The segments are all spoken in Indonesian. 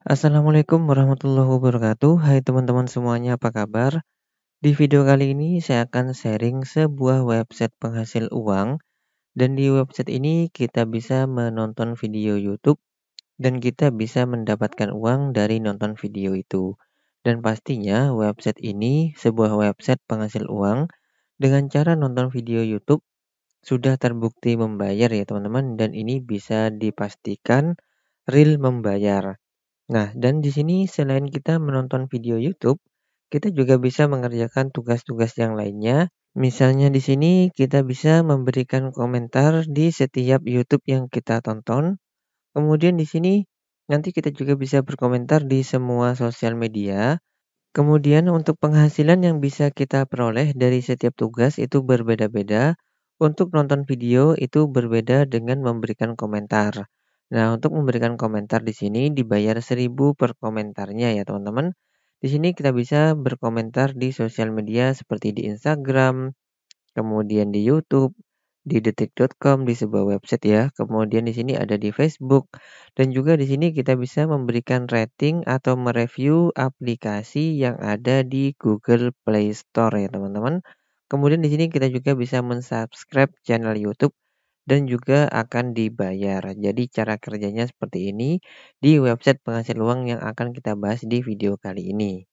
Assalamualaikum warahmatullahi wabarakatuh. Hai teman-teman semuanya, apa kabar? Di video kali ini saya akan sharing sebuah website penghasil uang dan di website ini kita bisa menonton video YouTube dan kita bisa mendapatkan uang dari nonton video itu. Dan pastinya website ini sebuah website penghasil uang dengan cara nonton video YouTube sudah terbukti membayar ya teman-teman dan ini bisa dipastikan real membayar. Nah, dan di sini selain kita menonton video YouTube, kita juga bisa mengerjakan tugas-tugas yang lainnya. Misalnya di sini kita bisa memberikan komentar di setiap YouTube yang kita tonton. Kemudian di sini nanti kita juga bisa berkomentar di semua sosial media. Kemudian untuk penghasilan yang bisa kita peroleh dari setiap tugas itu berbeda-beda. Untuk nonton video itu berbeda dengan memberikan komentar. Nah, untuk memberikan komentar di sini dibayar 1000 per komentarnya ya, teman-teman. Di sini kita bisa berkomentar di sosial media seperti di Instagram, kemudian di YouTube, di detik.com di sebuah website ya. Kemudian di sini ada di Facebook dan juga di sini kita bisa memberikan rating atau mereview aplikasi yang ada di Google Play Store ya, teman-teman. Kemudian di sini kita juga bisa mensubscribe channel YouTube dan juga akan dibayar. Jadi cara kerjanya seperti ini di website penghasil uang yang akan kita bahas di video kali ini.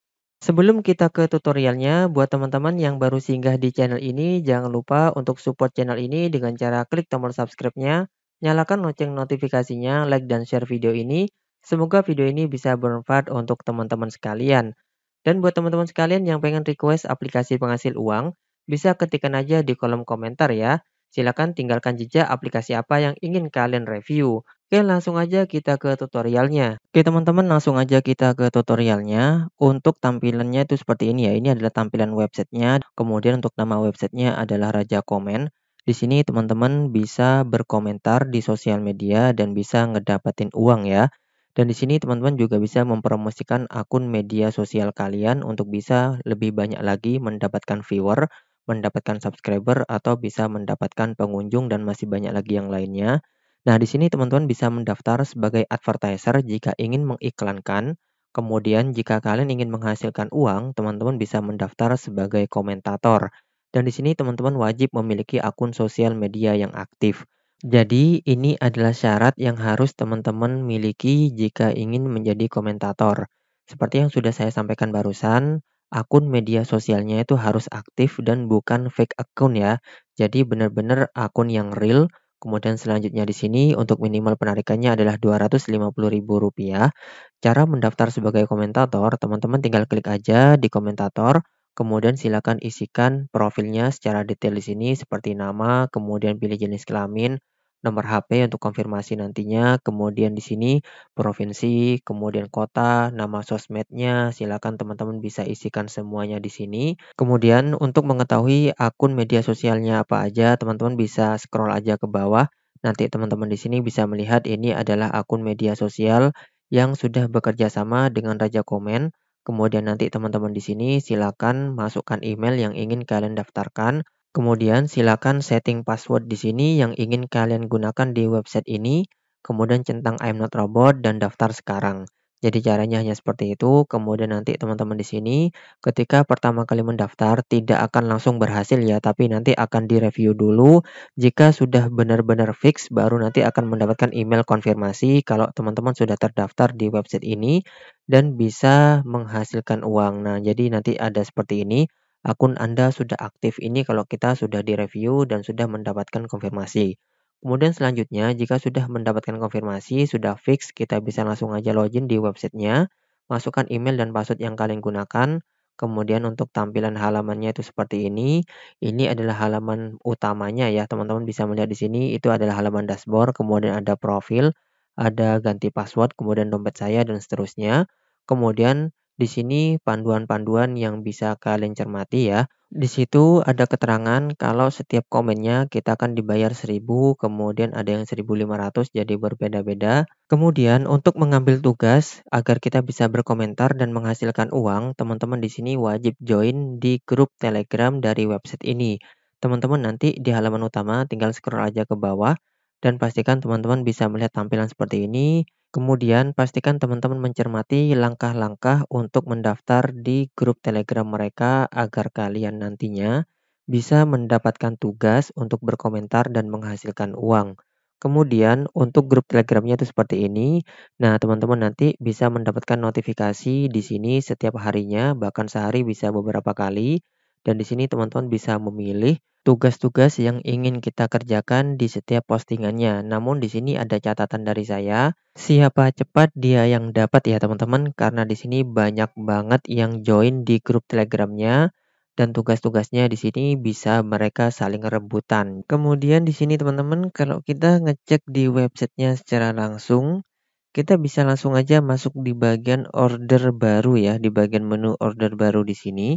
Sebelum kita ke tutorialnya, buat teman-teman yang baru singgah di channel ini, jangan lupa untuk support channel ini dengan cara klik tombol subscribe-nya, nyalakan lonceng notifikasinya, like dan share video ini. Semoga video ini bisa bermanfaat untuk teman-teman sekalian. Dan buat teman-teman sekalian yang pengen request aplikasi penghasil uang, bisa ketikkan aja di kolom komentar ya. Silakan tinggalkan jejak aplikasi apa yang ingin kalian review. Oke, langsung aja kita ke tutorialnya. Oke, teman-teman, langsung aja kita ke tutorialnya. Untuk tampilannya itu seperti ini ya. Ini adalah tampilan websitenya. Kemudian untuk nama websitenya adalah Raja Komen. Di sini teman-teman bisa berkomentar di sosial media dan bisa ngedapetin uang ya. Dan di sini teman-teman juga bisa mempromosikan akun media sosial kalian untuk bisa lebih banyak lagi mendapatkan viewer mendapatkan subscriber atau bisa mendapatkan pengunjung dan masih banyak lagi yang lainnya. Nah, di sini teman-teman bisa mendaftar sebagai advertiser jika ingin mengiklankan. Kemudian jika kalian ingin menghasilkan uang, teman-teman bisa mendaftar sebagai komentator. Dan di sini teman-teman wajib memiliki akun sosial media yang aktif. Jadi, ini adalah syarat yang harus teman-teman miliki jika ingin menjadi komentator. Seperti yang sudah saya sampaikan barusan, akun media sosialnya itu harus aktif dan bukan fake akun ya. Jadi benar-benar akun yang real. Kemudian selanjutnya di sini untuk minimal penarikannya adalah Rp250.000. Cara mendaftar sebagai komentator, teman-teman tinggal klik aja di komentator, kemudian silakan isikan profilnya secara detail di sini seperti nama, kemudian pilih jenis kelamin, nomor HP untuk konfirmasi nantinya, kemudian di sini provinsi, kemudian kota, nama sosmednya, silakan teman-teman bisa isikan semuanya di sini. Kemudian untuk mengetahui akun media sosialnya apa aja, teman-teman bisa scroll aja ke bawah. Nanti teman-teman di sini bisa melihat ini adalah akun media sosial yang sudah bekerja sama dengan Raja Komen. Kemudian nanti teman-teman di sini silakan masukkan email yang ingin kalian daftarkan. Kemudian silakan setting password di sini yang ingin kalian gunakan di website ini, kemudian centang I'm not robot dan daftar sekarang. Jadi caranya hanya seperti itu, kemudian nanti teman-teman di sini ketika pertama kali mendaftar tidak akan langsung berhasil ya, tapi nanti akan direview dulu. Jika sudah benar-benar fix baru nanti akan mendapatkan email konfirmasi kalau teman-teman sudah terdaftar di website ini dan bisa menghasilkan uang. Nah, jadi nanti ada seperti ini akun Anda sudah aktif. Ini kalau kita sudah direview dan sudah mendapatkan konfirmasi. Kemudian selanjutnya, jika sudah mendapatkan konfirmasi, sudah fix, kita bisa langsung aja login di websitenya, masukkan email dan password yang kalian gunakan, kemudian untuk tampilan halamannya itu seperti ini. Ini adalah halaman utamanya ya, teman-teman bisa melihat di sini, itu adalah halaman dashboard, kemudian ada profil, ada ganti password, kemudian dompet saya, dan seterusnya. Kemudian di sini panduan-panduan yang bisa kalian cermati ya. Di situ ada keterangan kalau setiap komennya kita akan dibayar 1000, kemudian ada yang 1500 jadi berbeda-beda. Kemudian untuk mengambil tugas agar kita bisa berkomentar dan menghasilkan uang, teman-teman di sini wajib join di grup Telegram dari website ini. Teman-teman nanti di halaman utama tinggal scroll aja ke bawah dan pastikan teman-teman bisa melihat tampilan seperti ini Kemudian pastikan teman-teman mencermati langkah-langkah untuk mendaftar di grup Telegram mereka agar kalian nantinya bisa mendapatkan tugas untuk berkomentar dan menghasilkan uang. Kemudian untuk grup Telegramnya itu seperti ini. Nah, teman-teman nanti bisa mendapatkan notifikasi di sini setiap harinya, bahkan sehari bisa beberapa kali. Dan di sini teman-teman bisa memilih tugas-tugas yang ingin kita kerjakan di setiap postingannya. Namun di sini ada catatan dari saya, siapa cepat dia yang dapat ya teman-teman karena di sini banyak banget yang join di grup Telegramnya dan tugas-tugasnya di sini bisa mereka saling rebutan. Kemudian di sini teman-teman kalau kita ngecek di websitenya secara langsung, kita bisa langsung aja masuk di bagian order baru ya, di bagian menu order baru di sini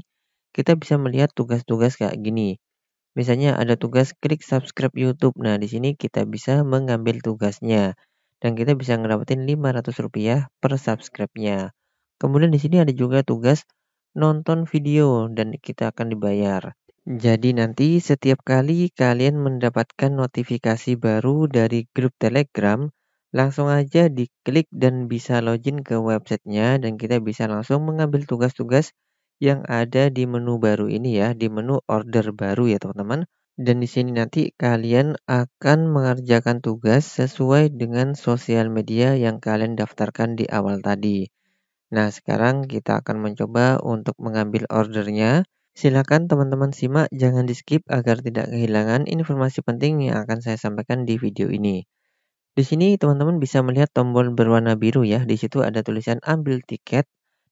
kita bisa melihat tugas-tugas kayak gini. Misalnya ada tugas klik subscribe YouTube. Nah, di sini kita bisa mengambil tugasnya dan kita bisa ngedapetin 500 rupiah per subscribe-nya. Kemudian di sini ada juga tugas nonton video dan kita akan dibayar. Jadi nanti setiap kali kalian mendapatkan notifikasi baru dari grup Telegram, langsung aja diklik dan bisa login ke websitenya dan kita bisa langsung mengambil tugas-tugas yang ada di menu baru ini ya, di menu order baru ya teman-teman. Dan di sini nanti kalian akan mengerjakan tugas sesuai dengan sosial media yang kalian daftarkan di awal tadi. Nah, sekarang kita akan mencoba untuk mengambil ordernya. Silahkan teman-teman simak, jangan di-skip agar tidak kehilangan informasi penting yang akan saya sampaikan di video ini. Di sini teman-teman bisa melihat tombol berwarna biru ya. Di situ ada tulisan ambil tiket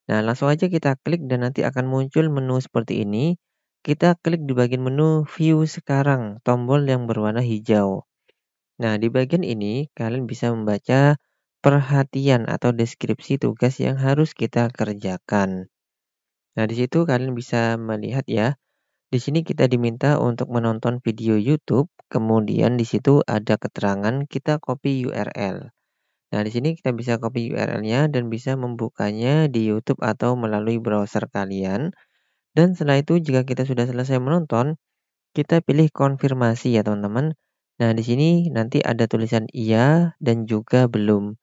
Nah, langsung aja kita klik dan nanti akan muncul menu seperti ini. Kita klik di bagian menu view sekarang, tombol yang berwarna hijau. Nah, di bagian ini kalian bisa membaca perhatian atau deskripsi tugas yang harus kita kerjakan. Nah, di situ kalian bisa melihat ya. Di sini kita diminta untuk menonton video YouTube, kemudian di situ ada keterangan kita copy URL. Nah, di sini kita bisa copy URL-nya dan bisa membukanya di YouTube atau melalui browser kalian. Dan setelah itu, jika kita sudah selesai menonton, kita pilih konfirmasi ya teman-teman. Nah, di sini nanti ada tulisan iya dan juga belum.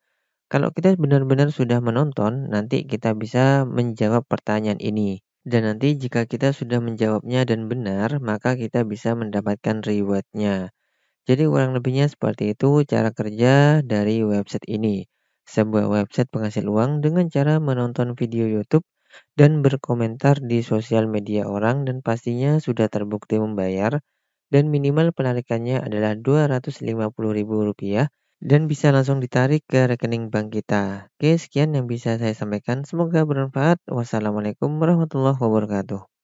Kalau kita benar-benar sudah menonton, nanti kita bisa menjawab pertanyaan ini. Dan nanti jika kita sudah menjawabnya dan benar, maka kita bisa mendapatkan rewardnya. Jadi kurang lebihnya seperti itu cara kerja dari website ini. Sebuah website penghasil uang dengan cara menonton video YouTube dan berkomentar di sosial media orang dan pastinya sudah terbukti membayar dan minimal penarikannya adalah Rp250.000 dan bisa langsung ditarik ke rekening bank kita. Oke, sekian yang bisa saya sampaikan. Semoga bermanfaat. Wassalamualaikum warahmatullahi wabarakatuh.